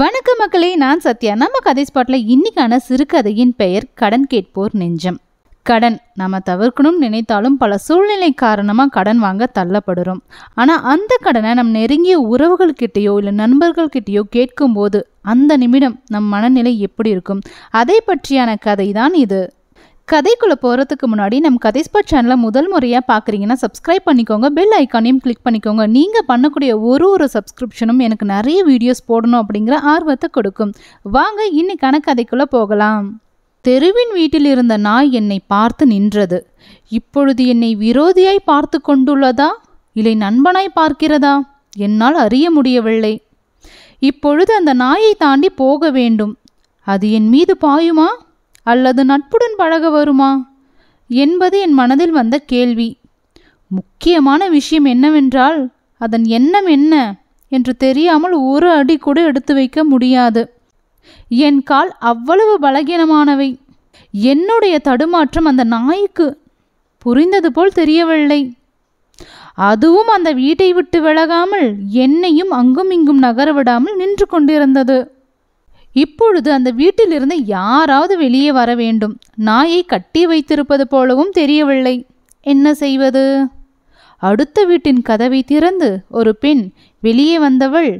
வணக்க மக்களே நான் சத்யா நம்ம கதை ஸ்பாட்ல இன்னைக்கான சிறுகதையின் பெயர் கடன் கேட்போர் நெஞ்சம் கடன் நம்ம தவிர்க்கணும்னு நினைத்தாலும் பல சூழ்நிலை காரணமாக கடன் வாங்க தள்ளப்படுறோம் ஆனால் அந்த கடனை நம் நெருங்கிய உறவுகள்கிட்டயோ இல்லை நண்பர்கள்கிட்டயோ கேட்கும்போது அந்த நிமிடம் நம் மனநிலை எப்படி இருக்கும் அதை பற்றியான கதை தான் இது கதைக்குள்ளே போகிறதுக்கு முன்னாடி நம்ம கதைஸ்பாட் சேனலை முதல் முறையாக பார்க்குறீங்கன்னா சப்ஸ்கிரைப் பண்ணிக்கோங்க பெல் ஐக்கானையும் கிளிக் பண்ணிக்கோங்க நீங்கள் பண்ணக்கூடிய ஒரு ஒரு சப்ஸ்கிரிப்ஷனும் எனக்கு நிறைய வீடியோஸ் போடணும் அப்படிங்கிற ஆர்வத்தை கொடுக்கும் வாங்க இன்னைக்கான கதைக்குள்ளே போகலாம் தெருவின் வீட்டில் இருந்த நாய் என்னை பார்த்து நின்றது இப்பொழுது என்னை விரோதியாய் பார்த்து கொண்டுள்ளதா இல்லை நண்பனாய் பார்க்கிறதா என்னால் அறிய முடியவில்லை இப்பொழுது அந்த நாயை தாண்டி போக வேண்டும் அது என் மீது பாயுமா அல்லது நட்புடன் பழக வருமா என்பது என் மனதில் வந்த கேள்வி முக்கியமான விஷயம் என்னவென்றால் அதன் எண்ணம் என்ன என்று தெரியாமல் ஒரு அடி கூட எடுத்து வைக்க முடியாது என் கால் அவ்வளவு பலகீனமானவை என்னுடைய தடுமாற்றம் அந்த நாய்க்கு புரிந்தது போல் தெரியவில்லை அதுவும் அந்த வீட்டை விட்டு விலகாமல் என்னையும் அங்கும் இங்கும் நகர விடாமல் நின்று கொண்டிருந்தது இப்பொழுது அந்த வீட்டிலிருந்து யாராவது வெளியே வர வேண்டும் நாயை கட்டி வைத்திருப்பது போலவும் தெரியவில்லை என்ன செய்வது அடுத்த வீட்டின் கதவை திறந்து ஒரு பெண் வெளியே வந்தவள்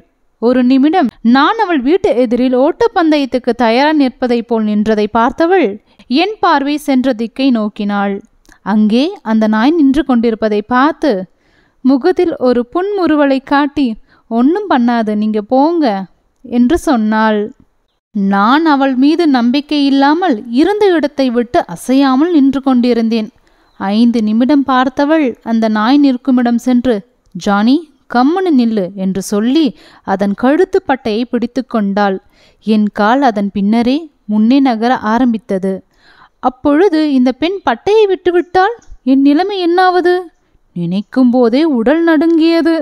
ஒரு நிமிடம் நான் அவள் வீட்டு எதிரில் ஓட்டப்பந்தயத்துக்கு தயாராக நிற்பதைப் போல் நின்றதை பார்த்தவள் என் பார்வை சென்ற திக்கை நோக்கினாள் அங்கே அந்த நாய் நின்று கொண்டிருப்பதை பார்த்து முகத்தில் ஒரு புன்முறுவலை காட்டி ஒன்றும் பண்ணாது நீங்க போங்க என்று சொன்னாள் நான் அவள் மீது நம்பிக்கை இல்லாமல் இருந்த இடத்தை விட்டு அசையாமல் நின்று கொண்டிருந்தேன் ஐந்து நிமிடம் பார்த்தவள் அந்த நாய் நிற்குமிடம் சென்று ஜானி கம்முனு நில்லு என்று சொல்லி அதன் கழுத்து பட்டையை பிடித்து கொண்டாள் என் கால் அதன் பின்னரே முன்னே நகர ஆரம்பித்தது அப்பொழுது இந்த பெண் பட்டையை விட்டுவிட்டால் என் நிலைமை என்னாவது நினைக்கும் போதே உடல் நடுங்கியது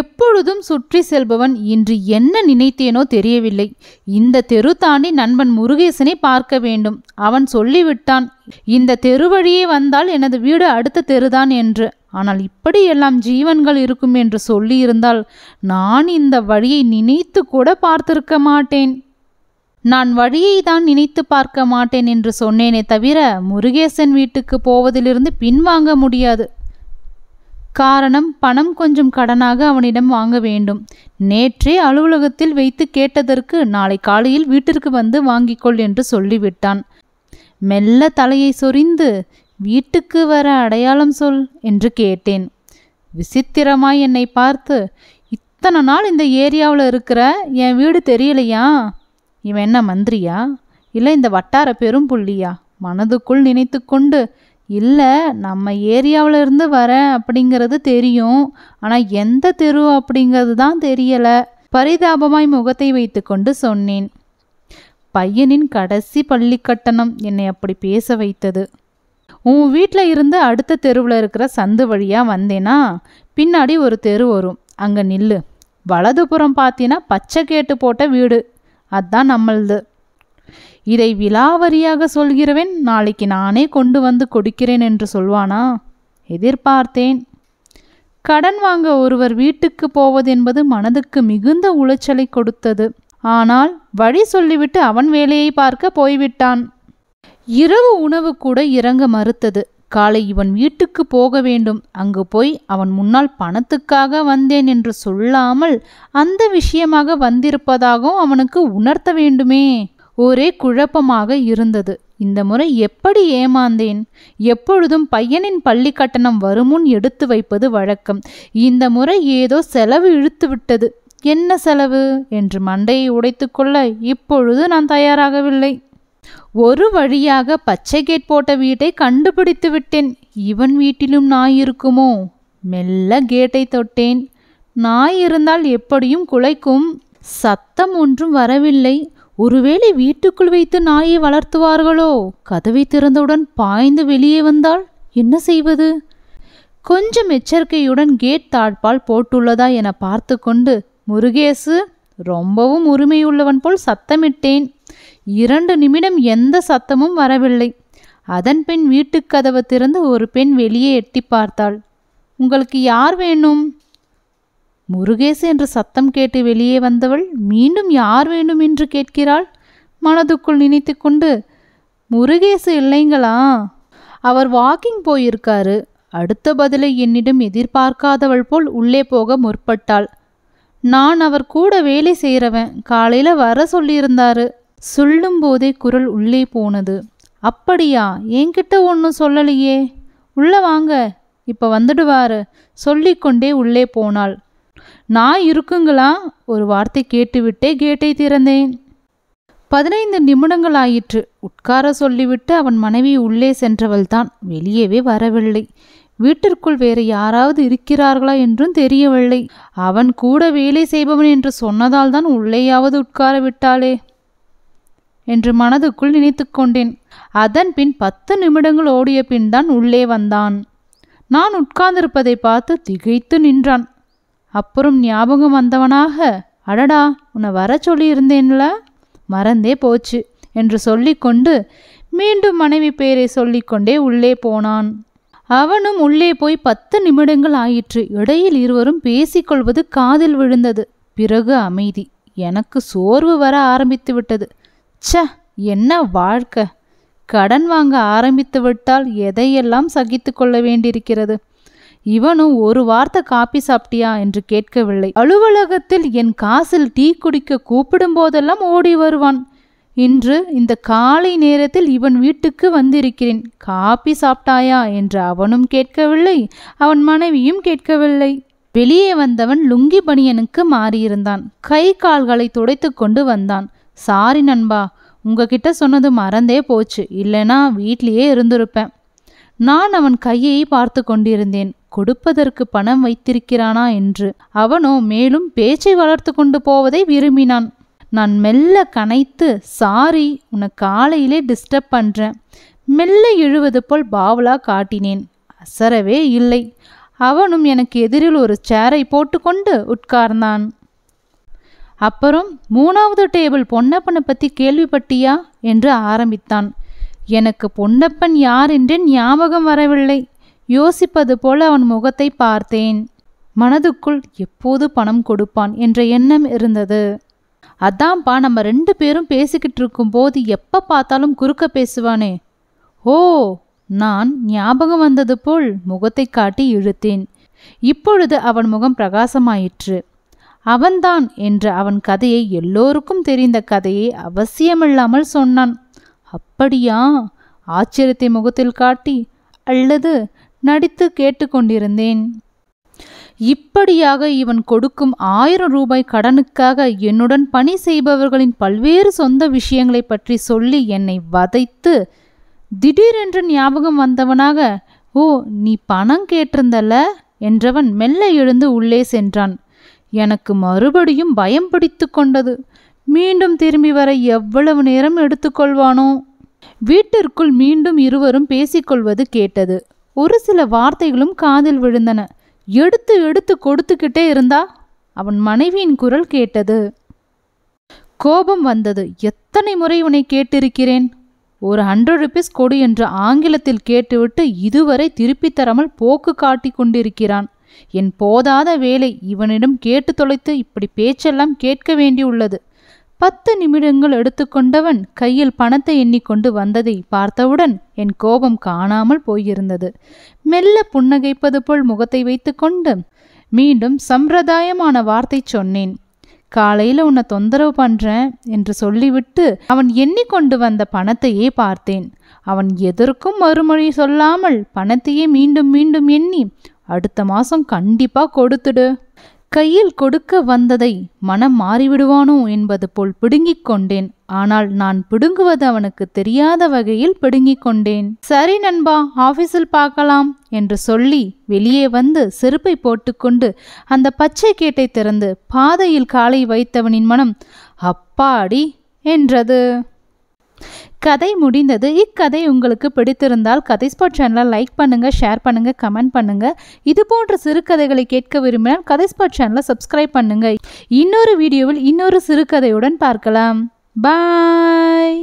எப்பொழுதும் சுற்றி செல்பவன் இன்று என்ன நினைத்தேனோ தெரியவில்லை இந்த தெரு தாண்டி நண்பன் முருகேசனை பார்க்க வேண்டும் அவன் சொல்லிவிட்டான் இந்த தெரு வழியே வந்தால் எனது வீடு அடுத்த தெருதான் என்று ஆனால் இப்படியெல்லாம் ஜீவன்கள் இருக்கும் என்று சொல்லியிருந்தால் நான் இந்த வழியை நினைத்து கூட பார்த்திருக்க மாட்டேன் நான் வழியை தான் நினைத்து பார்க்க மாட்டேன் என்று சொன்னேனே தவிர முருகேசன் வீட்டுக்கு போவதிலிருந்து பின்வாங்க முடியாது காரணம் பணம் கொஞ்சம் கடனாக அவனிடம் வாங்க வேண்டும் நேற்றே அலுவலகத்தில் வைத்து கேட்டதற்கு நாளை காலையில் வீட்டிற்கு வந்து வாங்கிக்கொள் என்று சொல்லிவிட்டான் மெல்ல தலையை சொரிந்து வீட்டுக்கு வர அடையாளம் சொல் என்று கேட்டேன் விசித்திரமாய் என்னை பார்த்து இத்தனை நாள் இந்த ஏரியாவில் இருக்கிற என் வீடு தெரியலையா இவன் என்ன மந்திரியா இல்லை இந்த வட்டார பெரும் புள்ளியா மனதுக்குள் நினைத்து கொண்டு இல்லை நம்ம ஏரியாவில் இருந்து வரேன் அப்படிங்கிறது தெரியும் ஆனால் எந்த தெரு அப்படிங்கிறது தான் தெரியலை பரிதாபமாய் முகத்தை வைத்துக்கொண்டு சொன்னேன் பையனின் கடைசி பள்ளி கட்டணம் என்னை அப்படி பேச வைத்தது உன் வீட்டில் இருந்து அடுத்த தெருவில் இருக்கிற சந்து வழியாக வந்தேன்னா பின்னாடி ஒரு தெரு வரும் அங்கே நில்லு வலதுபுறம் பார்த்தீங்கன்னா பச்சை கேட்டு போட்ட வீடு அதுதான் நம்மளது இதை விலாவரியாக சொல்கிறவன் நாளைக்கு நானே கொண்டு வந்து கொடுக்கிறேன் என்று சொல்வானா எதிர்பார்த்தேன் கடன் வாங்க ஒருவர் வீட்டுக்கு போவதென்பது மனதுக்கு மிகுந்த உளைச்சலை கொடுத்தது ஆனால் வழி சொல்லிவிட்டு அவன் வேலையை பார்க்க போய்விட்டான் இரவு உணவு கூட இறங்க மறுத்தது காலை இவன் வீட்டுக்கு போக வேண்டும் அங்கு போய் அவன் முன்னால் பணத்துக்காக வந்தேன் என்று சொல்லாமல் அந்த விஷயமாக வந்திருப்பதாகவும் அவனுக்கு உணர்த்த வேண்டுமே ஒரே குழப்பமாக இருந்தது இந்த முறை எப்படி ஏமாந்தேன் எப்பொழுதும் பையனின் பள்ளி கட்டணம் வருமுன் எடுத்து வைப்பது வழக்கம் இந்த முறை ஏதோ செலவு இழுத்து விட்டது என்ன செலவு என்று மண்டையை உடைத்துக்கொள்ள இப்பொழுது நான் தயாராகவில்லை ஒரு வழியாக பச்சை கேட் போட்ட வீட்டை கண்டுபிடித்து விட்டேன் இவன் வீட்டிலும் நாய் இருக்குமோ மெல்ல கேட்டை தொட்டேன் நாய் இருந்தால் எப்படியும் குலைக்கும் சத்தம் ஒன்றும் வரவில்லை ஒருவேளை வீட்டுக்குள் வைத்து நாயை வளர்த்துவார்களோ கதவை திறந்தவுடன் பாய்ந்து வெளியே வந்தால் என்ன செய்வது கொஞ்சம் எச்சரிக்கையுடன் கேட் தாழ்பால் போட்டுள்ளதா என பார்த்து கொண்டு முருகேசு ரொம்பவும் உரிமையுள்ளவன் போல் சத்தமிட்டேன் இரண்டு நிமிடம் எந்த சத்தமும் வரவில்லை அதன் பின் வீட்டுக்கதவு திறந்து ஒரு பெண் வெளியே எட்டி பார்த்தாள் உங்களுக்கு யார் வேணும் முருகேசு என்று சத்தம் கேட்டு வெளியே வந்தவள் மீண்டும் யார் வேண்டும் என்று கேட்கிறாள் மனதுக்குள் நினைத்து கொண்டு முருகேசு இல்லைங்களா அவர் வாக்கிங் போயிருக்காரு அடுத்த பதிலை என்னிடம் எதிர்பார்க்காதவள் போல் உள்ளே போக முற்பட்டாள் நான் அவர் கூட வேலை செய்கிறவன் காலையில் வர சொல்லியிருந்தாரு சொல்லும் போதே குரல் உள்ளே போனது அப்படியா என்கிட்ட ஒன்றும் சொல்லலையே உள்ளே வாங்க இப்போ வந்துடுவாரு சொல்லிக்கொண்டே உள்ளே போனாள் நான் இருக்குங்களா ஒரு வார்த்தை கேட்டுவிட்டே கேட்டை திறந்தேன் பதினைந்து நிமிடங்கள் ஆயிற்று உட்கார சொல்லிவிட்டு அவன் மனைவி உள்ளே சென்றவள் தான் வெளியவே வரவில்லை வீட்டிற்குள் வேறு யாராவது இருக்கிறார்களா என்றும் தெரியவில்லை அவன் கூட வேலை செய்பவன் என்று சொன்னதால் தான் உள்ளேயாவது உட்கார விட்டாளே என்று மனதுக்குள் நினைத்து கொண்டேன் அதன் பின் பத்து நிமிடங்கள் ஓடிய பின் தான் உள்ளே வந்தான் நான் உட்கார்ந்திருப்பதை பார்த்து திகைத்து நின்றான் அப்புறம் ஞாபகம் வந்தவனாக அடடா உன்னை வர சொல்லியிருந்தேன்ல மறந்தே போச்சு என்று சொல்லிக்கொண்டு மீண்டும் மனைவி பெயரை சொல்லிக்கொண்டே உள்ளே போனான் அவனும் உள்ளே போய் பத்து நிமிடங்கள் ஆயிற்று இடையில் இருவரும் பேசிக்கொள்வது காதில் விழுந்தது பிறகு அமைதி எனக்கு சோர்வு வர ஆரம்பித்து விட்டது ச்ச என்ன வாழ்க்கை கடன் வாங்க ஆரம்பித்து விட்டால் எதையெல்லாம் சகித்து கொள்ள வேண்டியிருக்கிறது இவனும் ஒரு வார்த்தை காப்பி சாப்பிட்டியா என்று கேட்கவில்லை அலுவலகத்தில் என் காசில் டீ குடிக்க கூப்பிடும் போதெல்லாம் ஓடி வருவான் இன்று இந்த காலை நேரத்தில் இவன் வீட்டுக்கு வந்திருக்கிறேன் காப்பி சாப்பிட்டாயா என்று அவனும் கேட்கவில்லை அவன் மனைவியும் கேட்கவில்லை வெளியே வந்தவன் லுங்கி பனியனுக்கு மாறியிருந்தான் கை கால்களை துடைத்து கொண்டு வந்தான் சாரி நண்பா உங்ககிட்ட சொன்னது மறந்தே போச்சு இல்லைனா வீட்லேயே இருந்திருப்பேன் நான் அவன் கையை பார்த்து கொண்டிருந்தேன் கொடுப்பதற்கு பணம் வைத்திருக்கிறானா என்று அவனோ மேலும் பேச்சை வளர்த்து கொண்டு போவதை விரும்பினான் நான் மெல்ல கனைத்து சாரி உன்னை காலையிலே டிஸ்டர்ப் பண்ணுறேன் மெல்ல எழுவது போல் பாவலா காட்டினேன் அசரவே இல்லை அவனும் எனக்கு எதிரில் ஒரு சேரை போட்டுக்கொண்டு உட்கார்ந்தான் அப்புறம் மூணாவது டேபிள் பொன்னப்பனை பற்றி கேள்விப்பட்டியா என்று ஆரம்பித்தான் எனக்கு பொன்னப்பன் யார் என்றே ஞாபகம் வரவில்லை யோசிப்பது போல அவன் முகத்தை பார்த்தேன் மனதுக்குள் எப்போது பணம் கொடுப்பான் என்ற எண்ணம் இருந்தது அதான்ப்பா நம்ம ரெண்டு பேரும் பேசிக்கிட்டு இருக்கும்போது எப்போ பார்த்தாலும் குறுக்க பேசுவானே ஓ நான் ஞாபகம் வந்தது போல் முகத்தை காட்டி இழுத்தேன் இப்பொழுது அவன் முகம் பிரகாசமாயிற்று அவன்தான் என்ற அவன் கதையை எல்லோருக்கும் தெரிந்த கதையை அவசியமில்லாமல் சொன்னான் அப்படியா ஆச்சரியத்தை முகத்தில் காட்டி அல்லது நடித்து கேட்டுக்கொண்டிருந்தேன் இப்படியாக இவன் கொடுக்கும் ஆயிரம் ரூபாய் கடனுக்காக என்னுடன் பணி செய்பவர்களின் பல்வேறு சொந்த விஷயங்களை பற்றி சொல்லி என்னை வதைத்து திடீரென்று ஞாபகம் வந்தவனாக ஓ நீ பணம் கேட்டிருந்தல்ல என்றவன் மெல்ல எழுந்து உள்ளே சென்றான் எனக்கு மறுபடியும் பயம் பிடித்து கொண்டது மீண்டும் திரும்பி வர எவ்வளவு நேரம் எடுத்துக்கொள்வானோ வீட்டிற்குள் மீண்டும் இருவரும் பேசிக்கொள்வது கேட்டது ஒரு சில வார்த்தைகளும் காதில் விழுந்தன எடுத்து எடுத்து கொடுத்துக்கிட்டே இருந்தா அவன் மனைவியின் குரல் கேட்டது கோபம் வந்தது எத்தனை முறை உன்னை கேட்டிருக்கிறேன் ஒரு ஹண்ட்ரட் ருபீஸ் கொடு என்று ஆங்கிலத்தில் கேட்டுவிட்டு இதுவரை திருப்பித் தராமல் போக்கு காட்டி கொண்டிருக்கிறான் என் போதாத வேலை இவனிடம் கேட்டு தொலைத்து இப்படி பேச்செல்லாம் கேட்க வேண்டியுள்ளது பத்து நிமிடங்கள் எடுத்துக்கொண்டவன் கையில் பணத்தை எண்ணிக்கொண்டு வந்ததை பார்த்தவுடன் என் கோபம் காணாமல் போயிருந்தது மெல்ல புன்னகைப்பது போல் முகத்தை வைத்துக்கொண்டு மீண்டும் சம்பிரதாயமான வார்த்தை சொன்னேன் காலையில் உன்னை தொந்தரவு பண்ணுறேன் என்று சொல்லிவிட்டு அவன் எண்ணிக்கொண்டு வந்த பணத்தையே பார்த்தேன் அவன் எதற்கும் மறுமொழி சொல்லாமல் பணத்தையே மீண்டும் மீண்டும் எண்ணி அடுத்த மாதம் கண்டிப்பாக கொடுத்துடு கையில் கொடுக்க வந்ததை மனம் மாறிவிடுவானோ என்பது போல் பிடுங்கிக் கொண்டேன் ஆனால் நான் பிடுங்குவது அவனுக்கு தெரியாத வகையில் பிடுங்கிக் கொண்டேன் சரி நண்பா ஆபீஸில் பார்க்கலாம் என்று சொல்லி வெளியே வந்து செருப்பை போட்டுக்கொண்டு அந்த பச்சை கேட்டை திறந்து பாதையில் காலை வைத்தவனின் மனம் அப்பாடி என்றது கதை முடிந்தது இக்கதை உங்களுக்கு பிடித்திருந்தால் கதை ஸ்பாட் சேனலை லைக் பண்ணுங்கள் ஷேர் பண்ணுங்கள் கமெண்ட் பண்ணுங்கள் இது போன்ற சிறுகதைகளை கேட்க விரும்பினால் கதை ஸ்பாட் சேனலை சப்ஸ்கிரைப் பண்ணுங்கள் இன்னொரு வீடியோவில் இன்னொரு சிறுகதையுடன் பார்க்கலாம் பாய்